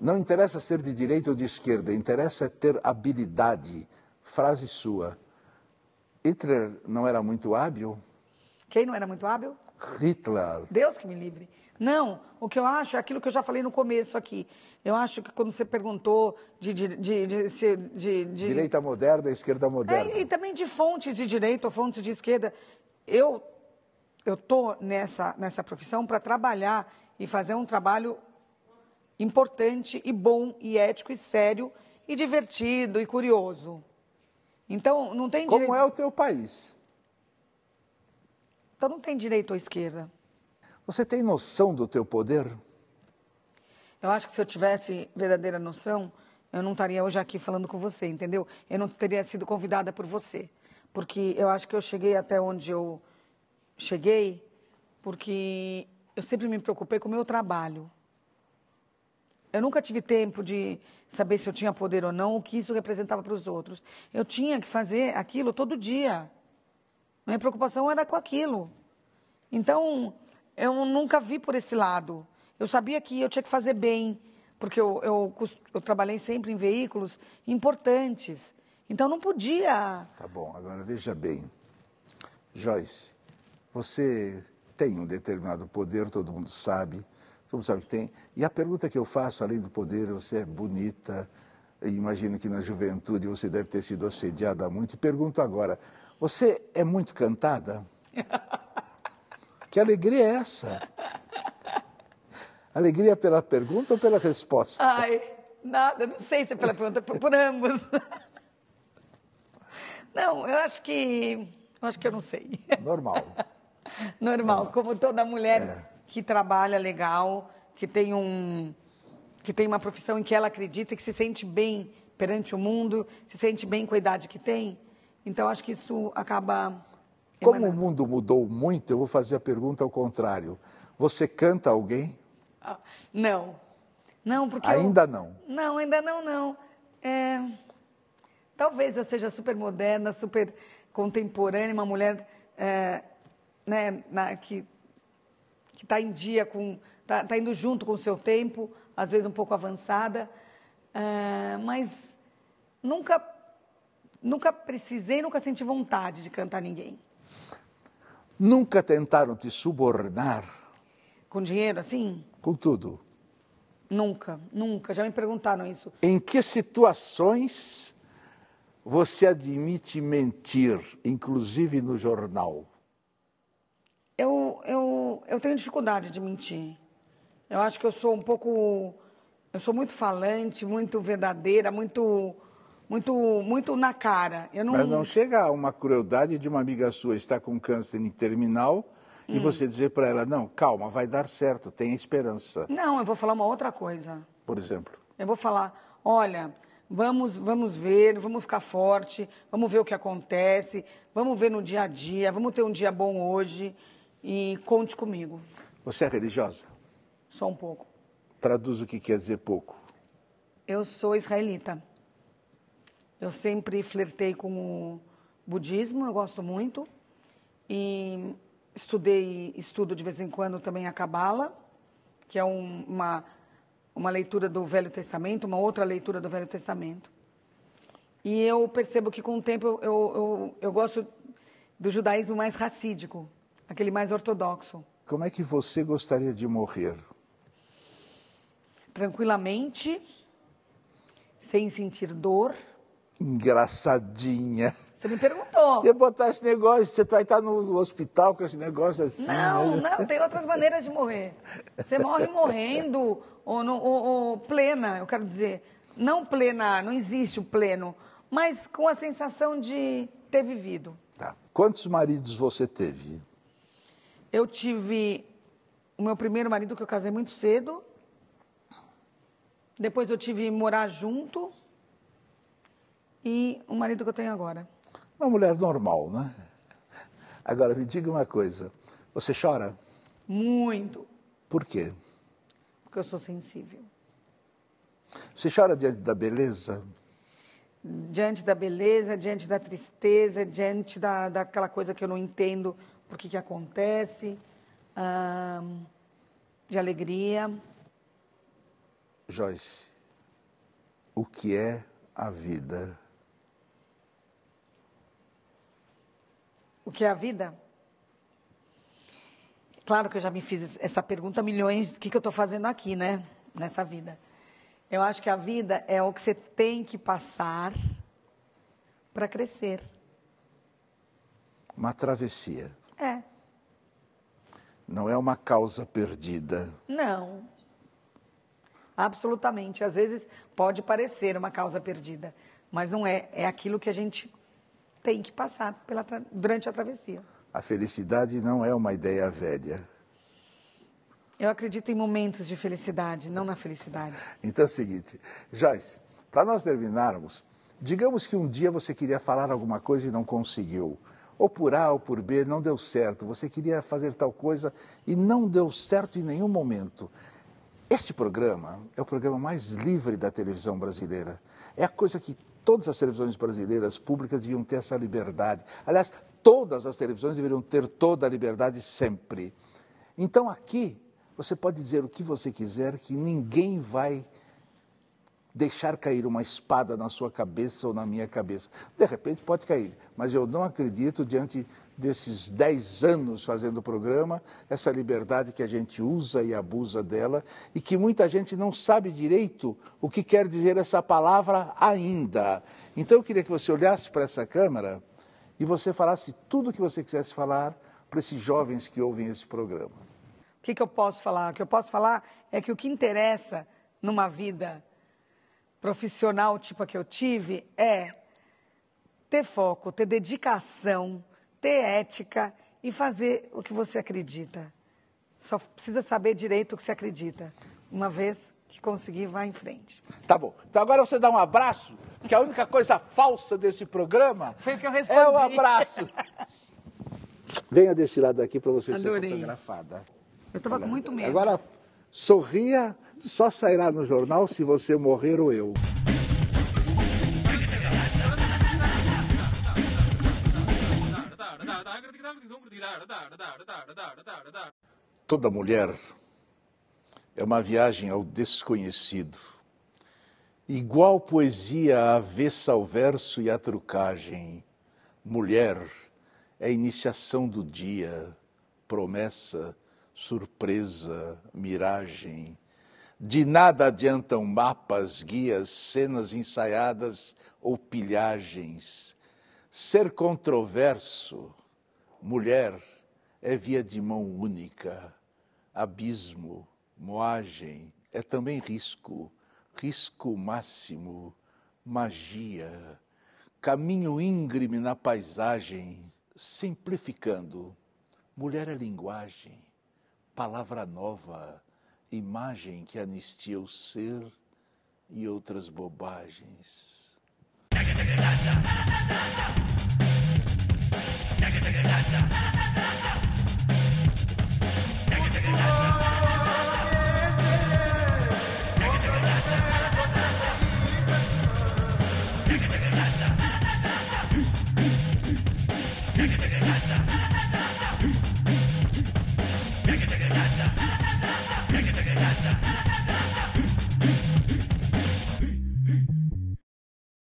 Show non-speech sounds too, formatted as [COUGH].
Não interessa ser de direita ou de esquerda, interessa é ter habilidade. Frase sua. Hitler não era muito hábil? Quem não era muito hábil? Hitler. Deus que me livre. Não, o que eu acho é aquilo que eu já falei no começo aqui. Eu acho que quando você perguntou de, de, de, de direita moderna, esquerda moderna. É, e também de fontes de direita ou fontes de esquerda. Eu eu tô nessa nessa profissão para trabalhar e fazer um trabalho importante e bom e ético e sério e divertido e curioso. Então, não tem Como é o teu país? Então, não tem direito ou esquerda. Você tem noção do teu poder? Eu acho que se eu tivesse verdadeira noção, eu não estaria hoje aqui falando com você, entendeu? Eu não teria sido convidada por você. Porque eu acho que eu cheguei até onde eu cheguei porque eu sempre me preocupei com o meu trabalho. Eu nunca tive tempo de saber se eu tinha poder ou não, o que isso representava para os outros. Eu tinha que fazer aquilo todo dia. Minha preocupação era com aquilo. Então, eu nunca vi por esse lado. Eu sabia que eu tinha que fazer bem, porque eu, eu, eu trabalhei sempre em veículos importantes. Então, não podia. Tá bom, agora veja bem. Joyce, você tem um determinado poder, todo mundo sabe como sabe que tem. E a pergunta que eu faço, além do poder, você é bonita, imagino que na juventude você deve ter sido assediada muito. E pergunto agora, você é muito cantada? [LAUGHS] que alegria é essa? Alegria é pela pergunta ou pela resposta? Ai, nada, não sei se é pela pergunta, por, por ambos. [LAUGHS] Não, eu acho que. Eu acho que eu não sei. Normal. [LAUGHS] Normal, Normal. como toda mulher é que trabalha legal, que tem um que tem uma profissão em que ela acredita e que se sente bem perante o mundo, se sente bem com a idade que tem. Então acho que isso acaba Como emanando. o mundo mudou muito, eu vou fazer a pergunta ao contrário. Você canta alguém? Ah, não. Não, porque ainda eu... não. Não, ainda não, não. É... Talvez eu seja super moderna, super contemporânea, uma mulher é... né, na... que que está em dia, está tá indo junto com o seu tempo, às vezes um pouco avançada, uh, mas nunca, nunca precisei, nunca senti vontade de cantar ninguém. Nunca tentaram te subornar? Com dinheiro assim? Com tudo. Nunca, nunca. Já me perguntaram isso. Em que situações você admite mentir, inclusive no jornal? Eu, eu, eu tenho dificuldade de mentir. Eu acho que eu sou um pouco. Eu sou muito falante, muito verdadeira, muito. Muito, muito na cara. Não... Mas não chega a uma crueldade de uma amiga sua estar com câncer em terminal hum. e você dizer para ela: não, calma, vai dar certo, tenha esperança. Não, eu vou falar uma outra coisa. Por exemplo? Eu vou falar: olha, vamos, vamos ver, vamos ficar forte, vamos ver o que acontece, vamos ver no dia a dia, vamos ter um dia bom hoje e conte comigo. Você é religiosa? Só um pouco. Traduz o que quer dizer pouco. Eu sou israelita. Eu sempre flertei com o budismo, eu gosto muito. E estudei, estudo de vez em quando também a Kabbalah, que é um, uma, uma leitura do Velho Testamento, uma outra leitura do Velho Testamento. E eu percebo que com o tempo eu, eu, eu gosto do judaísmo mais racídico, Aquele mais ortodoxo. Como é que você gostaria de morrer? Tranquilamente, sem sentir dor. Engraçadinha. Você me perguntou. Ia botar esse negócio, você vai estar no hospital com esse negócio assim. Não, né? não, tem outras maneiras de morrer. Você morre morrendo ou, no, ou, ou plena, eu quero dizer. Não plena, não existe o pleno, mas com a sensação de ter vivido. Tá. Quantos maridos você teve? Eu tive o meu primeiro marido que eu casei muito cedo. Depois eu tive morar junto e o marido que eu tenho agora. Uma mulher normal, né? Agora me diga uma coisa. Você chora? Muito. Por quê? Porque eu sou sensível. Você chora diante da beleza? Diante da beleza, diante da tristeza, diante da, daquela coisa que eu não entendo por que, que acontece, hum, de alegria. Joyce, o que é a vida? O que é a vida? Claro que eu já me fiz essa pergunta milhões, o que, que eu estou fazendo aqui, né? Nessa vida. Eu acho que a vida é o que você tem que passar para crescer. Uma travessia. Não é uma causa perdida. Não. Absolutamente. Às vezes pode parecer uma causa perdida, mas não é. É aquilo que a gente tem que passar pela, durante a travessia. A felicidade não é uma ideia velha. Eu acredito em momentos de felicidade, não na felicidade. Então é o seguinte, Joyce, para nós terminarmos, digamos que um dia você queria falar alguma coisa e não conseguiu ou por A ou por B, não deu certo, você queria fazer tal coisa e não deu certo em nenhum momento. Este programa é o programa mais livre da televisão brasileira. É a coisa que todas as televisões brasileiras públicas deviam ter essa liberdade. Aliás, todas as televisões deveriam ter toda a liberdade sempre. Então aqui você pode dizer o que você quiser que ninguém vai deixar cair uma espada na sua cabeça ou na minha cabeça. De repente pode cair, mas eu não acredito diante desses 10 anos fazendo o programa, essa liberdade que a gente usa e abusa dela e que muita gente não sabe direito o que quer dizer essa palavra ainda. Então eu queria que você olhasse para essa câmera e você falasse tudo o que você quisesse falar para esses jovens que ouvem esse programa. O que, que eu posso falar? O que eu posso falar é que o que interessa numa vida profissional tipo a que eu tive é ter foco, ter dedicação, ter ética e fazer o que você acredita. Só precisa saber direito o que você acredita. Uma vez que conseguir, vá em frente. Tá bom. Então agora você dá um abraço, que a única coisa falsa desse programa Foi o que eu respondi. é o abraço. [LAUGHS] Venha deste lado aqui para você Adorei. ser fotografada. Eu estava com muito medo. Agora Sorria só sairá no jornal se você morrer ou eu. Toda mulher é uma viagem ao desconhecido. Igual poesia avessa ao verso e à trucagem. Mulher é iniciação do dia, promessa surpresa, miragem. De nada adiantam mapas, guias, cenas ensaiadas ou pilhagens. Ser controverso, mulher, é via de mão única, abismo, moagem, é também risco, risco máximo, magia, caminho íngreme na paisagem, simplificando. Mulher é linguagem palavra nova, imagem que anistia o ser e outras bobagens.